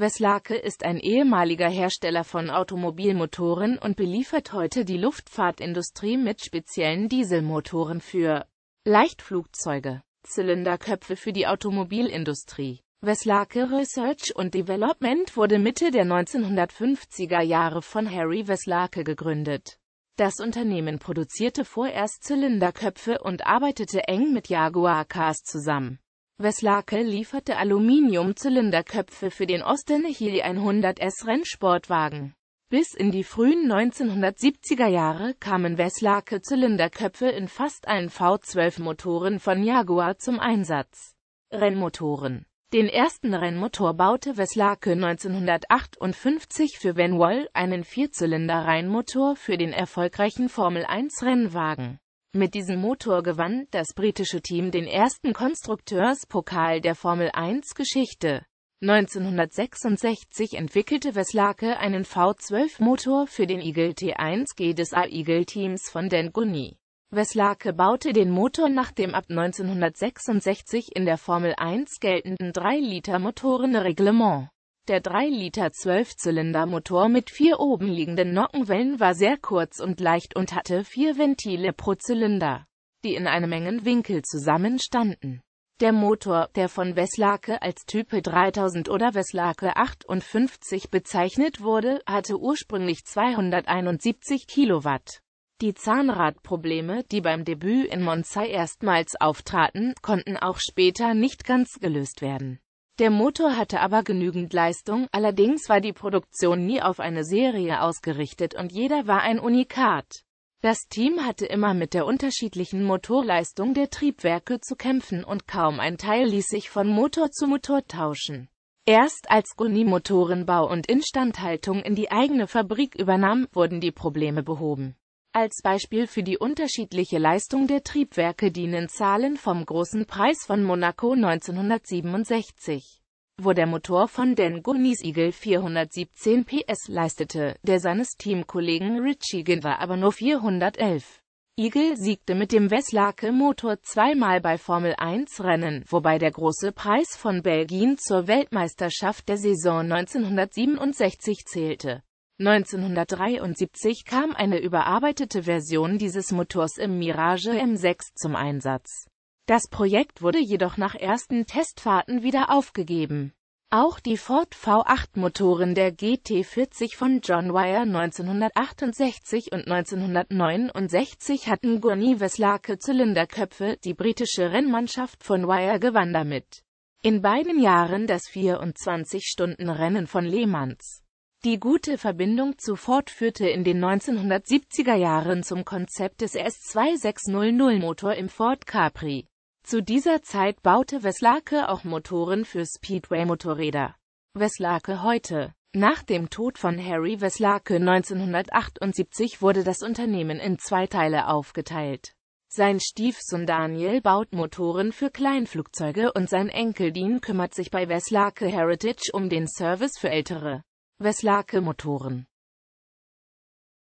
Weslake ist ein ehemaliger Hersteller von Automobilmotoren und beliefert heute die Luftfahrtindustrie mit speziellen Dieselmotoren für Leichtflugzeuge, Zylinderköpfe für die Automobilindustrie. Weslake Research und Development wurde Mitte der 1950er Jahre von Harry Weslake gegründet. Das Unternehmen produzierte vorerst Zylinderköpfe und arbeitete eng mit Jaguar Cars zusammen. Weslakel lieferte Aluminiumzylinderköpfe für den Ostenechil 100S Rennsportwagen. Bis in die frühen 1970er Jahre kamen Weslakel Zylinderköpfe in fast allen V12-Motoren von Jaguar zum Einsatz. Rennmotoren Den ersten Rennmotor baute Weslakel 1958 für Van Vanwall, einen Vierzylinder-Reihenmotor für den erfolgreichen Formel-1-Rennwagen. Mit diesem Motor gewann das britische Team den ersten Konstrukteurspokal der Formel 1-Geschichte. 1966 entwickelte Weslake einen V12-Motor für den Eagle T1G des A-Eagle-Teams von Dan Gunny. Weslake baute den Motor nach dem ab 1966 in der Formel 1 geltenden 3-Liter-Motoren-Reglement. Der 3-Liter-12-Zylinder-Motor mit vier obenliegenden Nockenwellen war sehr kurz und leicht und hatte vier Ventile pro Zylinder, die in einem engen Winkel zusammenstanden. Der Motor, der von Weslake als Type 3000 oder Weslake 58 bezeichnet wurde, hatte ursprünglich 271 Kilowatt. Die Zahnradprobleme, die beim Debüt in Monzey erstmals auftraten, konnten auch später nicht ganz gelöst werden. Der Motor hatte aber genügend Leistung, allerdings war die Produktion nie auf eine Serie ausgerichtet und jeder war ein Unikat. Das Team hatte immer mit der unterschiedlichen Motorleistung der Triebwerke zu kämpfen und kaum ein Teil ließ sich von Motor zu Motor tauschen. Erst als Goni Motorenbau und Instandhaltung in die eigene Fabrik übernahm, wurden die Probleme behoben. Als Beispiel für die unterschiedliche Leistung der Triebwerke dienen Zahlen vom Großen Preis von Monaco 1967 wo der Motor von Dan Goonies Eagle 417 PS leistete, der seines Teamkollegen Richie Ginn war aber nur 411. Eagle siegte mit dem Weslake-Motor zweimal bei Formel-1-Rennen, wobei der große Preis von Belgien zur Weltmeisterschaft der Saison 1967 zählte. 1973 kam eine überarbeitete Version dieses Motors im Mirage M6 zum Einsatz das Projekt wurde jedoch nach ersten Testfahrten wieder aufgegeben. Auch die Ford V8-Motoren der GT40 von John Wire 1968 und 1969 hatten gurney weslake Zylinderköpfe, die britische Rennmannschaft von Wire gewann damit. In beiden Jahren das 24-Stunden-Rennen von Lehmanns. Die gute Verbindung zu Ford führte in den 1970er Jahren zum Konzept des S2600-Motor im Ford Capri. Zu dieser Zeit baute Weslake auch Motoren für Speedway-Motorräder. Weslake heute nach dem Tod von Harry Weslake 1978 wurde das Unternehmen in zwei Teile aufgeteilt. Sein Stiefsohn Daniel baut Motoren für Kleinflugzeuge und sein Enkel Dean kümmert sich bei Weslake Heritage um den Service für ältere Weslake Motoren.